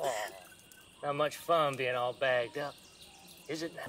Oh, not much fun being all bagged up, is it now?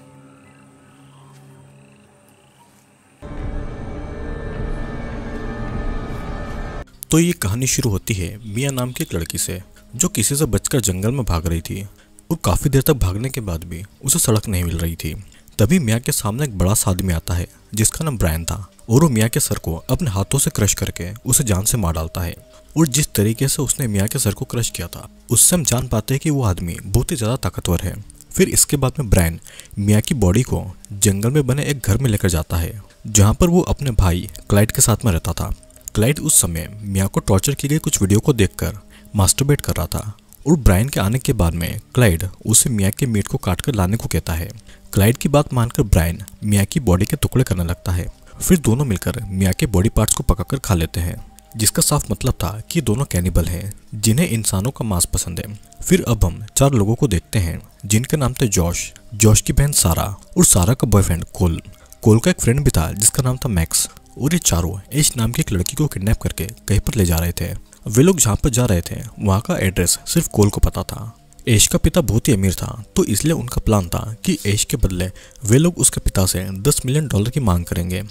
तो ये कहानी शुरू होती है मिया नाम की एक लड़की से जो किसी से बचकर जंगल में भाग रही थी और काफ़ी देर तक भागने के बाद भी उसे सड़क नहीं मिल रही थी तभी मिया के सामने एक बड़ा सा आदमी आता है जिसका नाम ब्रायन था और वो मियाँ के सर को अपने हाथों से क्रश करके उसे जान से मार डालता है और जिस तरीके से उसने मियाँ के सर को क्रश किया था उससे हम जान पाते हैं कि वो आदमी बहुत ही ज़्यादा ताकतवर है फिर इसके बाद में ब्रायन मियाँ की बॉडी को जंगल में बने एक घर में लेकर जाता है जहाँ पर वो अपने भाई क्लाइड के साथ में रहता था क्लाइड उस समय मियाँ को टॉर्चर की गई कुछ वीडियो को देखकर मास्टरबेट कर रहा था और ब्रायन के आने के बाद में क्लाइड उसे मियाँ के मीट को काट कर लाने को कहता है क्लाइड की बात मानकर ब्रायन मियाँ की बॉडी के टुकड़े करने लगता है फिर दोनों मिलकर मियाँ के बॉडी पार्ट्स को पकाकर खा लेते हैं जिसका साफ मतलब था कि दोनों कैनिबल हैं जिन्हें इंसानों का मांस पसंद है फिर अब हम चार लोगों को देखते हैं जिनका नाम था जॉश जॉश की बहन सारा और सारा का बॉयफ्रेंड कोल कोल का एक फ्रेंड भी था जिसका नाम था मैक्स और ये चारों एश नाम की एक लड़की को किडनैप करके कहीं पर ले जा रहे थे वे लोग जहाँ पर जा रहे थे वहाँ का एड्रेस सिर्फ कोल को पता था ऐश का पिता बहुत ही अमीर था तो इसलिए उनका प्लान था कि ऐश के बदले वे लोग उसके पिता से 10 मिलियन डॉलर की मांग करेंगे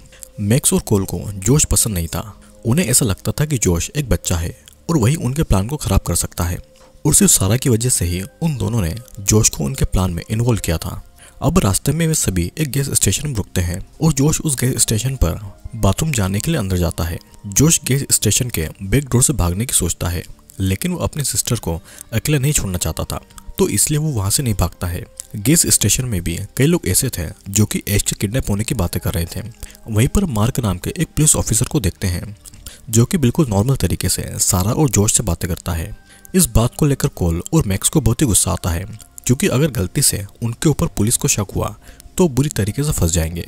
मैक्स और कोल को जोश पसंद नहीं था उन्हें ऐसा लगता था कि जोश एक बच्चा है और वही उनके प्लान को खराब कर सकता है और सिर्फ सारा की वजह से ही उन दोनों ने जोश को उनके प्लान में इन्वॉल्व किया था अब रास्ते में वे सभी एक गैस स्टेशन में रुकते हैं और जोश उस गैस स्टेशन पर बाथरूम जाने के लिए अंदर जाता है जोश गैस स्टेशन के बैक डोर से भागने की सोचता है लेकिन वो अपने सिस्टर को अकेले नहीं छोड़ना चाहता था तो इसलिए वो वहाँ से नहीं भागता है गैस स्टेशन में भी कई लोग ऐसे थे जो कि एस किडनैप होने की बातें कर रहे थे वहीं पर मार्क नाम के एक पुलिस ऑफिसर को देखते हैं जो कि बिल्कुल नॉर्मल तरीके से सारा और जोश से बातें करता है इस बात को लेकर कोल और मैक्स को बहुत ही गुस्सा आता है क्योंकि अगर गलती से उनके ऊपर पुलिस को शक हुआ तो बुरी तरीके से फंस जाएंगे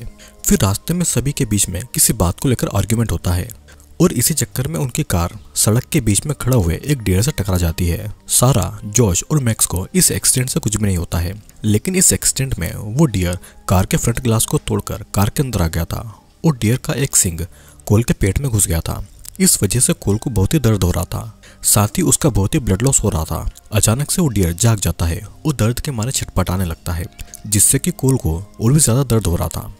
फिर रास्ते में सभी के बीच में किसी बात को लेकर आर्ग्यूमेंट होता है और इसी चक्कर में उनकी कार सड़क के बीच में खड़ा हुए एक डेढ़ से टकरा जाती है सारा जॉर्ज और मैक्स को इस एक्सीडेंट से कुछ भी नहीं होता है लेकिन इस एक्सीडेंट में वो डियर कार के फ्रंट ग्लास को तोड़कर कार के अंदर आ गया था और डियर का एक सिंग कोल के पेट में घुस गया था इस वजह से कोल को बहुत ही दर्द हो रहा था साथ ही उसका बहुत ही ब्लड लॉस हो रहा था अचानक से वो डियर जाग जाता है वो दर्द के मारे छटपटाने लगता है जिससे कि कोल को और भी ज़्यादा दर्द हो रहा था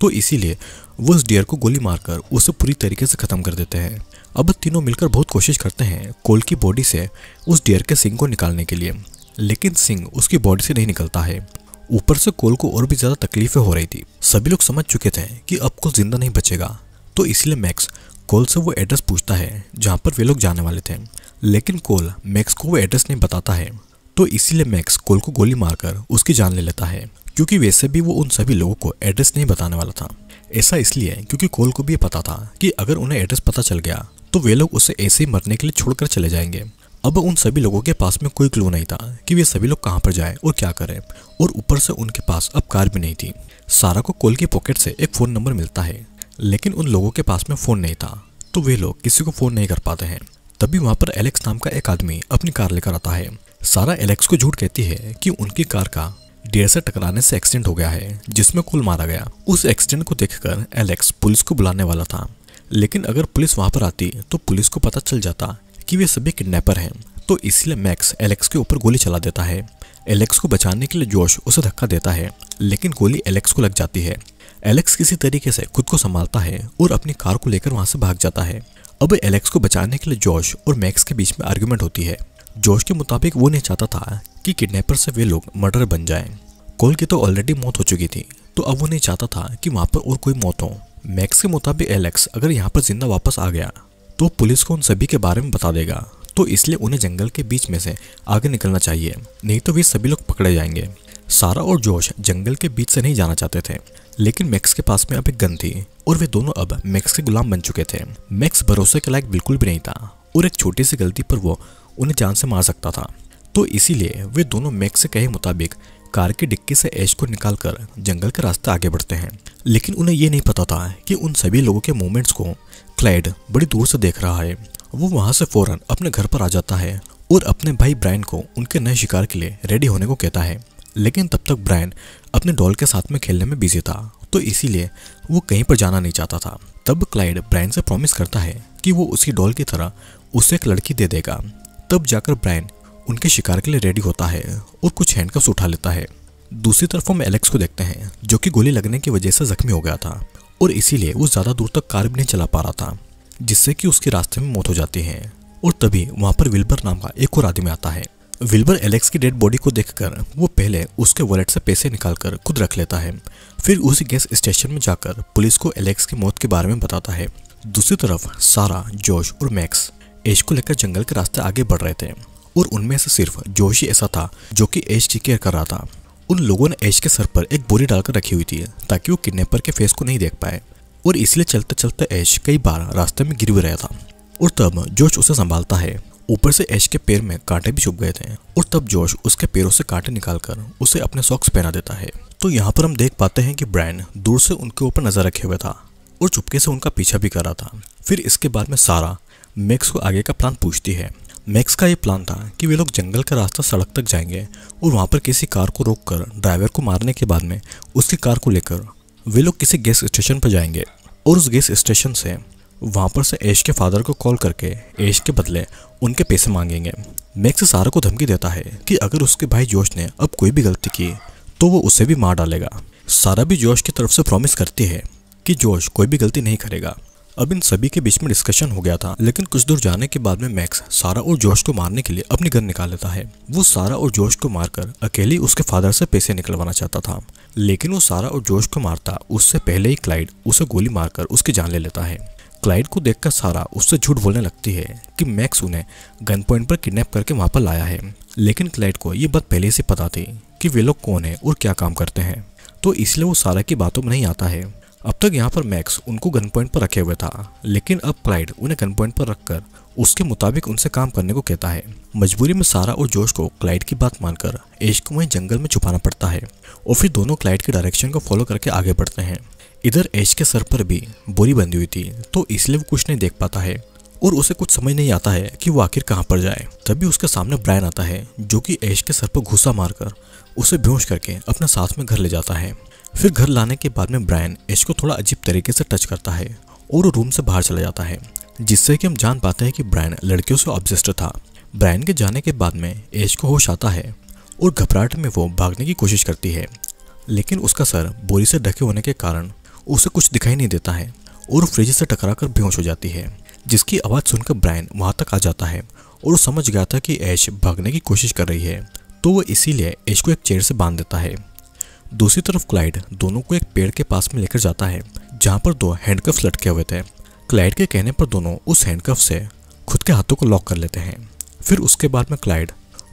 तो इसीलिए वो उस डियर को गोली मारकर उसे पूरी तरीके से ख़त्म कर देते हैं अब तीनों मिलकर बहुत कोशिश करते हैं कोल की बॉडी से उस डियर के सिंग को निकालने के लिए लेकिन सिंह उसकी बॉडी से नहीं निकलता है ऊपर से कोल को और भी ज़्यादा तकलीफें हो रही थी सभी लोग समझ चुके थे कि अब कुछ ज़िंदा नहीं बचेगा तो इसलिए मैक्स कोल से वो एड्रेस पूछता है जहाँ पर वे लोग जाने वाले थे लेकिन कोल मैक्स को वो एड्रेस नहीं बताता है तो इसीलिए मैक्स कोल को गोली मारकर उसकी जान ले लेता है क्योंकि वैसे भी वो उन सभी लोगों को एड्रेस नहीं बताने वाला था ऐसा इसलिए क्योंकि कोल को भी पता था कि अगर उन्हें एड्रेस पता चल गया तो वे लोग उसे ऐसे ही मरने के लिए छोड़कर चले जाएंगे अब उन सभी लोगों के पास में कोई क्लू नहीं था कि वे सभी लोग कहाँ पर जाएं और क्या करें और ऊपर से उनके पास अब कार भी नहीं थी सारा को कोल की पॉकेट से एक फ़ोन नंबर मिलता है लेकिन उन लोगों के पास में फ़ोन नहीं था तो वे लोग किसी को फ़ोन नहीं कर पाते हैं तभी वहाँ पर एलेक्स नाम का एक आदमी अपनी कार लेकर आता है सारा एलेक्स को झूठ कहती है कि उनकी कार का डेर से टकराने से एक्सीडेंट हो गया है जिसमें कुल मारा गया उस एक्सीडेंट को देखकर एलेक्स पुलिस को बुलाने वाला था लेकिन अगर पुलिस वहां पर आती तो पुलिस को पता चल जाता कि वे सभी किडनैपर हैं तो इसलिए मैक्स एलेक्स के ऊपर गोली चला देता है एलेक्स को बचाने के लिए जोश उसे धक्का देता है लेकिन गोली एलेक्स को लग जाती है एलेक्स किसी तरीके से खुद को संभालता है और अपनी कार को लेकर वहां से भाग जाता है अब एलेक्स को बचाने के लिए जोश और मैक्स के बीच में आर्ग्यूमेंट होती है जोश के मुताबिक वो नहीं चाहता था कि किडनैपर से वे लोग मर्डर बन जाएं। कोल की तो ऑलरेडी मौत हो चुकी थी तो अब वो नहीं चाहता था कि वहाँ पर और कोई मौत हो मैक्स के मुताबिक एलेक्स अगर यहाँ पर जिंदा वापस आ गया तो पुलिस को उन सभी के बारे में बता देगा तो इसलिए उन्हें जंगल के बीच में से आगे निकलना चाहिए नहीं तो वे सभी लोग पकड़े जाएंगे सारा और जोश जंगल के बीच से नहीं जाना चाहते थे लेकिन मैक्स के पास में अब एक गन थी और वे दोनों अब मैक्स के गुलाम बन चुके थे मैक्स भरोसे के लायक बिल्कुल भी नहीं था और एक छोटी सी गलती पर वो उन्हें जान से मार सकता था तो इसीलिए वे दोनों मैक से कहे मुताबिक कार के डिक्की से ऐश को निकालकर जंगल का रास्ता आगे बढ़ते हैं लेकिन उन्हें यह नहीं पता था कि उन सभी लोगों के मूवमेंट्स को क्लाइड बड़ी दूर से देख रहा है वो वहाँ से फौरन अपने घर पर आ जाता है और अपने भाई ब्रायन को उनके नए शिकार के लिए रेडी होने को कहता है लेकिन तब तक ब्रायन अपने डॉल के साथ में खेलने में बिजी था तो इसीलिए वो कहीं पर जाना नहीं चाहता था तब क्लाइड ब्रायन से प्रॉमिस करता है कि वो उसी डॉल की तरह उसे एक लड़की दे देगा तब जाकर ब्रायन उनके शिकार के लिए रेडी होता है और कुछ हैंडकफ्स उठा लेता है दूसरी तरफ हम एलेक्स को देखते हैं जो कि गोली लगने की वजह से जख्मी हो गया था और इसीलिए वो ज़्यादा दूर तक कार भी नहीं चला पा रहा था जिससे कि उसके रास्ते में मौत हो जाती है और तभी वहाँ पर विल्बर नाम का एक और आदमी आता है विल्बर एलेक्स की डेड बॉडी को देखकर वो पहले उसके वॉलेट से पैसे निकालकर खुद रख लेता है फिर उसी गैस स्टेशन में जाकर पुलिस को एलेक्स की मौत के बारे में बताता है दूसरी तरफ सारा जोश और मैक्स एश को लेकर जंगल के रास्ते आगे बढ़ रहे थे और उनमें से सिर्फ जोशी ऐसा था जो कि एश की केयर कर रहा था उन लोगों ने एश के सर पर एक बोरी डालकर रखी हुई थी ताकि वो किडनेपर के फेस को नहीं देख पाए और इसलिए चलते चलते ऐश कई बार रास्ते में गिर भी रहा था और तब जोश उसे संभालता है ऊपर से ऐश के पैर में कांटे भी छुप गए थे और तब जोश उसके पैरों से कांटे निकालकर उसे अपने सॉक्स पहना देता है तो यहाँ पर हम देख पाते हैं कि ब्रायन दूर से उनके ऊपर नजर रखे हुए था और चुपके से उनका पीछा भी कर रहा था फिर इसके बाद में सारा मैक्स को आगे का प्लान पूछती है मैक्स का ये प्लान था कि वे लोग जंगल का रास्ता सड़क तक जाएंगे और वहाँ पर किसी कार को रोककर ड्राइवर को मारने के बाद में उसकी कार को लेकर वे लोग किसी गैस स्टेशन पर जाएंगे और उस गैस स्टेशन से वहाँ पर से ऐश के फादर को कॉल करके ऐश के बदले उनके पैसे मांगेंगे मैक्स सारा को धमकी देता है कि अगर उसके भाई जोश ने अब कोई भी गलती की तो वो उसे भी मार डालेगा सारा भी जोश की तरफ से प्रॉमिस करती है कि जोश कोई भी गलती नहीं करेगा अब इन सभी के बीच में डिस्कशन हो गया था लेकिन कुछ दूर जाने के बाद में मैक्स सारा और जोश को मारने के लिए अपनी गन निकाल लेता है वो सारा और जोश को मारकर अकेली उसके फादर से पैसे निकलवाना चाहता था लेकिन वो सारा और जोश को मारता उससे पहले ही क्लाइड उसे गोली मारकर उसकी जान ले लेता है क्लाइड को देखकर सारा उससे झूठ बोलने लगती है कि मैक्स उन्हें गन पॉइंट पर किडनैप करके वहां पर लाया है लेकिन क्लाइड को ये बात पहले से पता थी कि वे लोग कौन है और क्या काम करते हैं तो इसलिए वो सारा की बातों में नहीं आता है अब तक यहाँ पर मैक्स उनको गन पॉइंट पर रखे हुए था लेकिन अब प्राइड उन्हें गन पॉइंट पर रखकर उसके मुताबिक उनसे काम करने को कहता है मजबूरी में सारा और जोश को क्लाइड की बात मानकर एश को वहीं जंगल में छुपाना पड़ता है और फिर दोनों क्लाइड के डायरेक्शन को फॉलो करके आगे बढ़ते हैं इधर एश के सर पर भी बोरी बंधी हुई थी तो इसलिए वो कुछ नहीं देख पाता है और उसे कुछ समझ नहीं आता है कि वो आखिर कहाँ पर जाए तभी उसके सामने ब्रायन आता है जो कि ऐश के सर पर घुसा मारकर उसे बेहोश करके अपने साथ में घर ले जाता है फिर घर लाने के बाद में ब्रायन एश को थोड़ा अजीब तरीके से टच करता है और रूम से बाहर चला जाता है जिससे कि हम जान पाते हैं कि ब्रायन लड़कियों से ऑब्जेस्ट था ब्रायन के जाने के बाद में एश को होश आता है और घबराहट में वो भागने की कोशिश करती है लेकिन उसका सर बोरी से ढके होने के कारण उसे कुछ दिखाई नहीं देता है और फ्रिज से टकरा कर बेहोश हो जाती है जिसकी आवाज़ सुनकर ब्रायन वहाँ तक आ जाता है और समझ गया था कि ऐश भागने की कोशिश कर रही है तो वो इसीलिए ऐश को एक चेयर से बांध देता है दूसरी तरफ क्लाइड दोनों को एक पेड़ के पास में लेकर जाता है जहाँ पर दो हैंडकफ लटके हुए थे क्लाइड के कहने पर दोनों उस हैंडकफ से खुद के हाथों को लॉक कर लेते हैं फिर उसके बाद में क्लाइड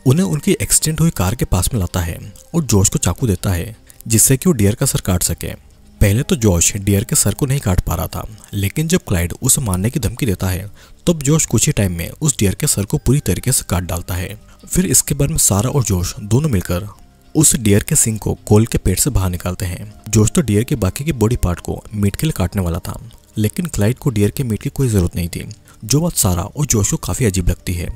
उन्हें उनकी एक्सीडेंट हुई कार के पास में लाता है और जोश को चाकू देता है जिससे कि वो डियर का सर काट सके पहले तो जोश डियर के सर को नहीं काट पा रहा था लेकिन जब क्लाइड उसे मारने की धमकी देता है तब जोश कुछ ही टाइम में उस डियर के सर को पूरी तरीके से काट डालता है फिर इसके बाद में सारा और जोश दोनों मिलकर उस डियर के सिंह को कोल के पेट से बाहर निकालते हैं जोश तो डियर के बाकी के बॉडी पार्ट को मीट के लिए काटने वाला था लेकिन क्लाइड को डियर के मीट की कोई ज़रूरत नहीं थी जो बात सारा और जोश को काफ़ी अजीब लगती है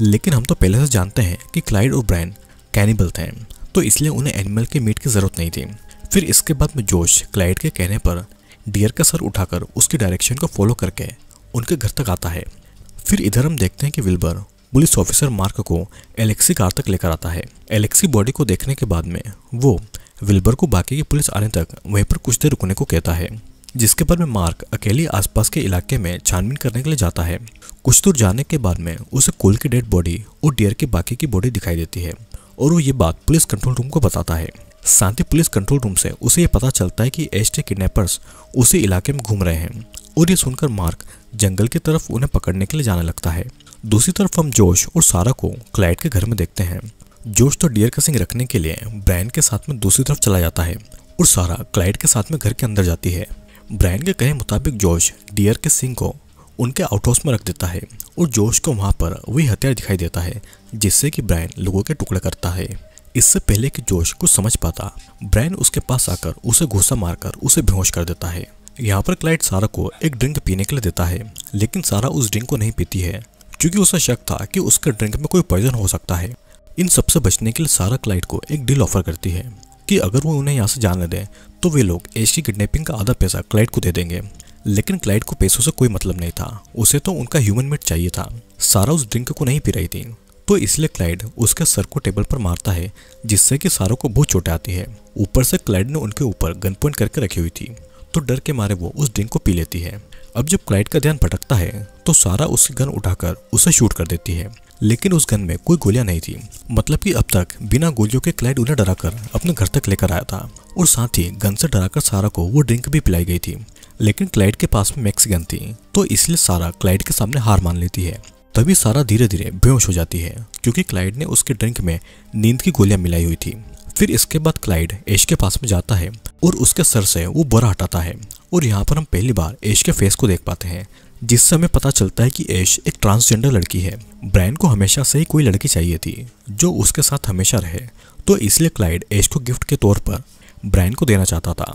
लेकिन हम तो पहले से जानते हैं कि क्लाइड और ब्रायन कैनिबल थे तो इसलिए उन्हें एनिमल के मीट की ज़रूरत नहीं थी फिर इसके बाद में जोश क्लाइड के कहने पर डियर का सर उठाकर उसकी डायरेक्शन को फॉलो करके उनके घर तक आता है फिर इधर हम देखते हैं कि विल्बर पुलिस ऑफिसर मार्क को एलेक्सी कार तक लेकर आता है एलेक्सी बॉडी को देखने के बाद में वो विल्बर को बाकी की पुलिस आने तक वहीं पर कुछ देर रुकने को कहता है जिसके बाद में मार्क अकेले आसपास के इलाके में छानबीन करने के लिए जाता है कुछ दूर जाने के बाद में उसे कोल की डेड बॉडी और डियर की बाकी की बॉडी दिखाई देती है और वो ये बात पुलिस कंट्रोल रूम को बताता है शांति पुलिस कंट्रोल रूम से उसे ये पता चलता है कि एच किडनेपर्स उसी इलाके में घूम रहे हैं और ये सुनकर मार्क जंगल की तरफ उन्हें पकड़ने के लिए जाने लगता है दूसरी तरफ हम जोश और सारा को क्लाइड के घर में देखते हैं जोश तो डियर कसिंग रखने के लिए ब्रायन के साथ में दूसरी तरफ चला जाता है और सारा क्लाइड के साथ में घर के अंदर जाती है ब्रायन के कहे मुताबिक जोश डियर के सिंह को उनके आउटहाउस में रख देता है और जोश को वहाँ पर वही हथियार दिखाई देता है जिससे कि ब्रायन लोगों के टुकड़े करता है इससे पहले कि जोश कुछ समझ पाता ब्रायन उसके पास आकर उसे घूसा मारकर उसे बेहोश कर देता है यहाँ पर क्लाइड सारा को एक ड्रिंक पीने के लिए देता है लेकिन सारा उस ड्रिंक को नहीं पीती है क्योंकि उसे शक था कि उसके ड्रिंक में कोई पॉइजन हो सकता है इन सबसे बचने के लिए सारा क्लाइट को एक डील ऑफर करती है कि अगर वो उन्हें यहाँ से जाने दें तो वे लोग एश की किडनेपिंग का आधा पैसा क्लाइट को दे देंगे लेकिन क्लाइट को पैसों से कोई मतलब नहीं था उसे तो उनका ह्यूमन मिट चाहिए था सारा उस ड्रिंक को नहीं पी रही थी तो इसलिए क्लाइड उसके सर को टेबल पर मारता है जिससे कि सारों को बहुत चोट आती है ऊपर से क्लाइड ने उनके ऊपर गन पॉइंट करके रखी हुई थी तो डर के मारे वो उस ड्रिंक को पी लेती है अब जब क्लाइट का ध्यान भटकता है तो सारा उसकी गन उठाकर उसे शूट कर देती है लेकिन उस गन में कोई गोलियां नहीं थी मतलब कि अब तक बिना गोलियों के क्लाइड उन्हें डराकर अपने घर तक लेकर आया था और साथ ही गन से डराकर सारा को वो ड्रिंक भी पिलाई गई थी लेकिन क्लाइड के पास में मैक्स गन थी तो इसलिए सारा क्लाइड के सामने हार मान लेती है तभी सारा धीरे धीरे बेहोश हो जाती है क्योंकि क्लाइड ने उसके ड्रिंक में नींद की गोलियां मिलाई हुई थी फिर इसके बाद क्लाइड एश के पास में जाता है और उसके सर से वो बोरा हटाता है और यहाँ पर हम पहली बार एश के फेस को देख पाते हैं जिससे हमें पता चलता है कि एश एक ट्रांसजेंडर लड़की है ब्रायन को हमेशा से ही कोई लड़की चाहिए थी जो उसके साथ हमेशा रहे तो इसलिए क्लाइड ऐश को गिफ्ट के तौर पर ब्रायन को देना चाहता था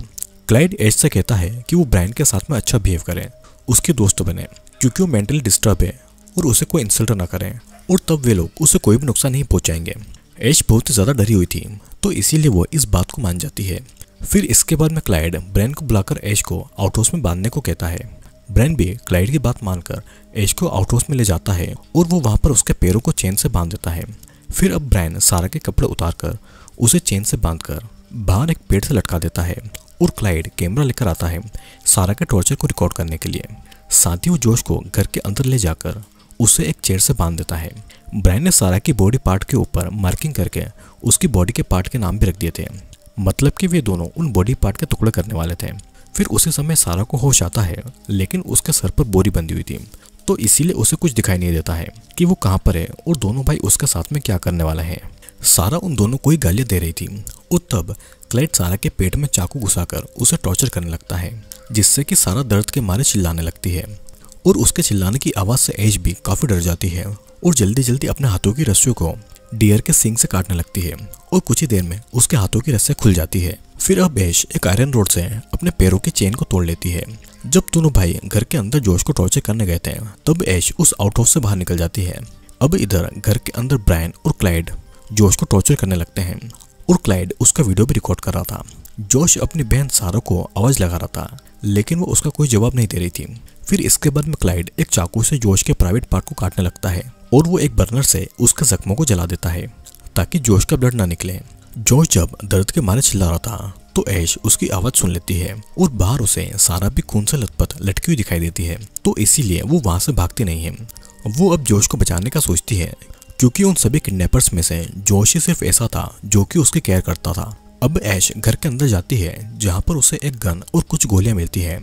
क्लाइड ऐश से कहता है कि वो ब्रायन के साथ में अच्छा बिहेव करें उसके दोस्त बने क्योंकि वो मेंटली डिस्टर्ब है और उसे कोई इंसल्ट ना करें और तब वे लोग उसे कोई भी नुकसान नहीं पहुँचाएंगे एश बहुत ज़्यादा डरी हुई थी तो इसीलिए वो इस बात को मान जाती है फिर इसके बाद में क्लाइड ब्रैन को बुलाकर ऐश को हाउस में बांधने को कहता है ब्रैन भी क्लाइड की बात मानकर ऐश को हाउस में ले जाता है और वो वहाँ पर उसके पैरों को चेन से बांध देता है फिर अब ब्रैन सारा के कपड़े उतार कर उसे चेन से बांध कर बाहर एक पेड़ से लटका देता है और क्लाइड कैमरा लेकर आता है सारा के टॉर्चर को रिकॉर्ड करने के लिए साथ ही वो जोश को घर के अंदर ले जाकर उसे एक चेयर से बांध देता है ब्रायन ने सारा की बॉडी पार्ट के ऊपर मार्किंग करके उसकी बॉडी के पार्ट के नाम भी रख दिए थे मतलब कि वे दोनों उन बॉडी पार्ट के टुकड़े करने वाले थे फिर उसी समय सारा को होश आता है लेकिन उसके सर पर बोरी बंधी हुई थी तो इसीलिए उसे कुछ दिखाई नहीं देता है कि वो कहाँ पर है और दोनों भाई उसके साथ में क्या करने वाला है सारा उन दोनों को ही गालियाँ दे रही थी और तब क्लेट सारा के पेट में चाकू घुसाकर उसे टॉर्चर करने लगता है जिससे कि सारा दर्द के मारे चिल्लाने लगती है और उसके चिल्लाने की आवाज़ से एज भी काफ़ी डर जाती है और जल्दी जल्दी अपने हाथों की रस्सियों को डियर के सिंग से काटने लगती है और कुछ ही देर में उसके हाथों की रस्सियाँ खुल जाती है फिर अब ऐश एक आयरन रोड से अपने पैरों की चेन को तोड़ लेती है जब दोनों भाई घर के अंदर जोश को टॉर्चर करने गए थे तब ऐश उस आउट हाउस से बाहर निकल जाती है अब इधर घर के अंदर ब्रायन और क्लाइड जोश को टॉर्चर करने लगते हैं और क्लाइड उसका वीडियो भी रिकॉर्ड कर रहा था जोश अपनी बहन सारा को आवाज लगा रहा था लेकिन वो उसका कोई जवाब नहीं दे रही थी फिर इसके बाद में क्लाइड एक चाकू से जोश के प्राइवेट पार्ट को काटने लगता है और वो एक बर्नर से उसके जख्मों को जला देता है ताकि जोश का ब्लड ना निकले जोश जब दर्द के मारे चिल्ला रहा था तो ऐश उसकी आवाज सुन लेती है और बाहर उसे सारा भी खून से लथपथ लटकी हुई दिखाई देती है तो इसीलिए वो वहां से भागती नहीं है वो अब जोश को बचाने का सोचती है क्योंकि उन सभी किडनैपर्स में से जोश ही सिर्फ ऐसा था जो कि उसकी केयर करता था अब ऐश घर के अंदर जाती है जहाँ पर उसे एक गन और कुछ गोलियां मिलती है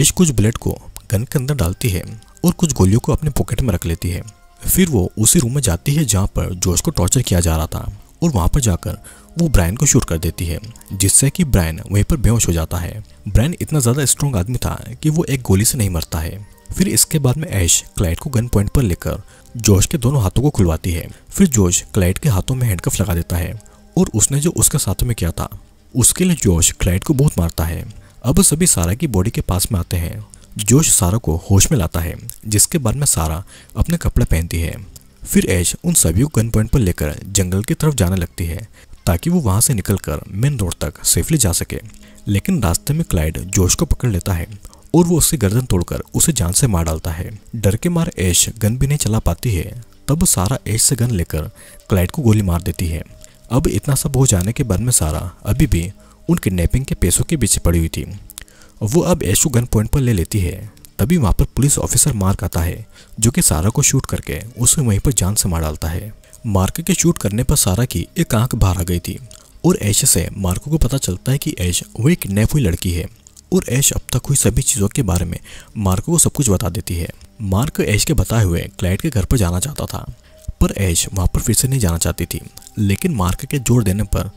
ऐश कुछ बुलेट को गन के अंदर डालती है और कुछ गोलियों को अपने पॉकेट में रख लेती है फिर वो उसी रूम में जाती है जहाँ पर जोश को टॉर्चर किया जा रहा था और वहाँ पर जाकर वो ब्रायन को शूट कर देती है जिससे कि ब्रायन वहीं पर बेहोश हो जाता है ब्रायन इतना ज़्यादा स्ट्रॉन्ग आदमी था कि वो एक गोली से नहीं मरता है फिर इसके बाद में ऐश क्लाइट को गन पॉइंट पर लेकर जोश के दोनों हाथों को खुलवाती है फिर जोश क्लाइट के हाथों में हैंडकफ लगा देता है और उसने जो उसके साथ में किया था उसके लिए जोश क्लाइट को बहुत मारता है अब सभी सारा की बॉडी के पास में आते हैं जोश सारा को होश में लाता है जिसके बाद में सारा अपने कपड़े पहनती है फिर ऐश उन सभी को गन पॉइंट पर लेकर जंगल की तरफ जाने लगती है ताकि वो वहाँ से निकलकर मेन रोड तक सेफली जा सके लेकिन रास्ते में क्लाइड जोश को पकड़ लेता है और वो उसकी गर्दन तोड़कर उसे जान से मार डालता है डर के मार ऐश गन भी नहीं चला पाती है तब सारा ऐश से गन लेकर क्लाइड को गोली मार देती है अब इतना सब हो जाने के बाद में सारा अभी भी उन किडनैपिंग के पैसों के पीछे पड़ी हुई थी वो अब ऐशु गन पॉइंट पर ले लेती है तभी वहाँ पर पुलिस ऑफिसर मार्क आता है जो कि सारा को शूट करके उसे वहीं पर जान से मार डालता है मार्क के शूट करने पर सारा की एक आंख बाहर आ गई थी और ऐश से मार्को को पता चलता है कि ऐश वो एक किडनैप हुई लड़की है और ऐश अब तक हुई सभी चीज़ों के बारे में मार्को को सब कुछ बता देती है मार्क ऐश के बताए हुए क्लाइंट के घर पर जाना चाहता था पर ऐश वहाँ पर फिर से नहीं जाना चाहती थी लेकिन मार्क के जोर देने पर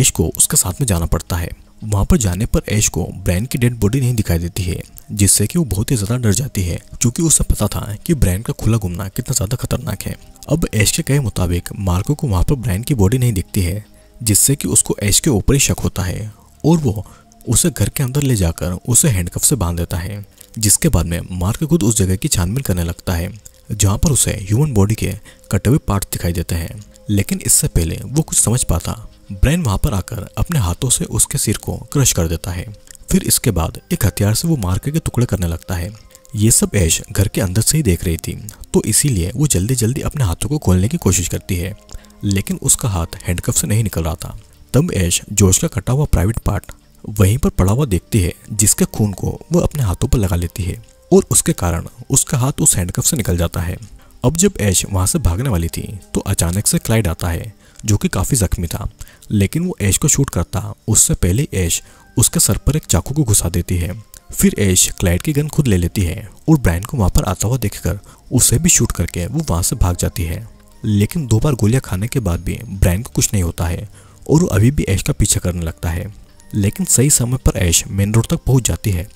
ऐश को उसके साथ में जाना पड़ता है वहाँ पर जाने पर ऐश को ब्रैन की डेड बॉडी नहीं दिखाई देती है जिससे कि वो बहुत ही ज़्यादा डर जाती है क्योंकि उसे पता था कि ब्रैन का खुला घूमना कितना ज़्यादा खतरनाक है अब ऐश के कहे मुताबिक मार्को को वहाँ पर ब्रैन की बॉडी नहीं दिखती है जिससे कि उसको ऐश के ऊपर ही शक होता है और वो उसे घर के अंदर ले जाकर उसे हैंडकफ से बांध देता है जिसके बाद में मार्क खुद उस जगह की छानबीन करने लगता है जहाँ पर उसे ह्यूमन बॉडी के कटे हुए पार्ट दिखाई देते हैं लेकिन इससे पहले वो कुछ समझ पाता ब्रेन वहाँ पर आकर अपने हाथों से उसके सिर को क्रश कर देता है फिर इसके बाद एक हथियार से वो मार के टुकड़े करने लगता है ये सब ऐश घर के अंदर से ही देख रही थी तो इसीलिए वो जल्दी जल्दी अपने हाथों को खोलने की कोशिश करती है लेकिन उसका हाथ हैंडकफ से नहीं निकल रहा था तब ऐश जोश का कटा हुआ प्राइवेट पार्ट वहीं पर पड़ा हुआ देखती है जिसके खून को वह अपने हाथों पर लगा लेती है और उसके कारण उसका हाथ उस हैंडकफ से निकल जाता है अब जब ऐश वहाँ से भागने वाली थी तो अचानक से क्लाइड आता है जो कि काफ़ी जख्मी था लेकिन वो ऐश को शूट करता उससे पहले ऐश उसके सर पर एक चाकू को घुसा देती है फिर ऐश क्लाइड की गन खुद ले लेती है और ब्रायन को वहाँ पर आता हुआ देखकर उसे भी शूट करके वो वहाँ से भाग जाती है लेकिन दो बार गोलियाँ खाने के बाद भी ब्रायन को कुछ नहीं होता है और वो अभी भी ऐश का पीछा करने लगता है लेकिन सही समय पर ऐश मेन रोड तक पहुँच जाती है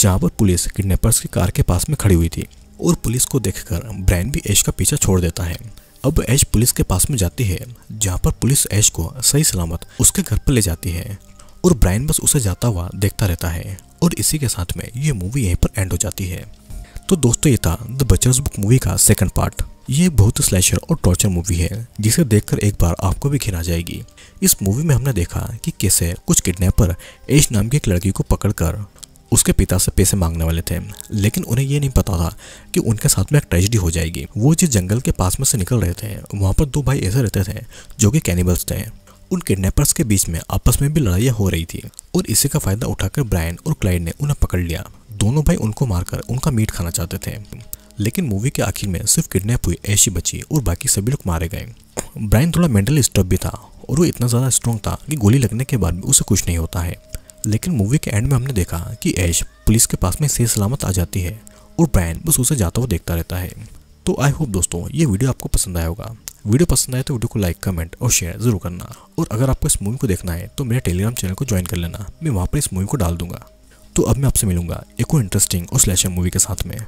जहाँ पर पुलिस किडनैपर्स की कार के पास में खड़ी हुई थी और पुलिस को देखकर ब्रायन भी ऐश का पीछा छोड़ देता है अब ऐश पुलिस के पास में जाती है जहाँ पर पुलिस ऐश को सही सलामत उसके घर पर ले जाती है और ब्रायन बस उसे जाता हुआ देखता रहता है और इसी के साथ में ये मूवी यहीं पर एंड हो जाती है तो दोस्तों ये था द बचर्स बुक मूवी का सेकंड पार्ट ये बहुत स्लैशर और टॉर्चर मूवी है जिसे देखकर एक बार आपको भी घिरा जाएगी इस मूवी में हमने देखा कि कैसे कुछ किडनैपर एश नाम की एक लड़की को पकड़कर उसके पिता से पैसे मांगने वाले थे लेकिन उन्हें यह नहीं पता था कि उनके साथ में एक ट्रेजिडी हो जाएगी वो जिस जंगल के पास में से निकल रहे थे वहाँ पर दो भाई ऐसे रहते थे जो कि कैनिबल्स थे उन किडनैपर्स के बीच में आपस में भी लड़ाइयाँ हो रही थी और इसी का फायदा उठाकर ब्रायन और क्लाइड ने उन्हें पकड़ लिया दोनों भाई उनको मारकर उनका मीट खाना चाहते थे लेकिन मूवी के आखिर में सिर्फ किडनैप हुई ऐशी बची और बाकी सभी लोग मारे गए ब्रायन थोड़ा मेंटली डिस्टर्ब भी था और वो इतना ज़्यादा स्ट्रॉन्ग था कि गोली लगने के बाद भी उसे कुछ नहीं होता है लेकिन मूवी के एंड में हमने देखा कि ऐश पुलिस के पास में सही सलामत आ जाती है और ब्रायन बस उसे जाता हुआ देखता रहता है तो आई होप दोस्तों ये वीडियो आपको पसंद आया होगा वीडियो पसंद आए तो वीडियो को लाइक कमेंट और शेयर जरूर करना और अगर आपको इस मूवी को देखना है तो मेरे टेलीग्राम चैनल को ज्वाइन कर लेना मैं वहाँ पर इस मूवी को डाल दूंगा तो अब मैं आपसे मिलूंगा एक और इंटरेस्टिंग और स्लैशर मूवी के साथ में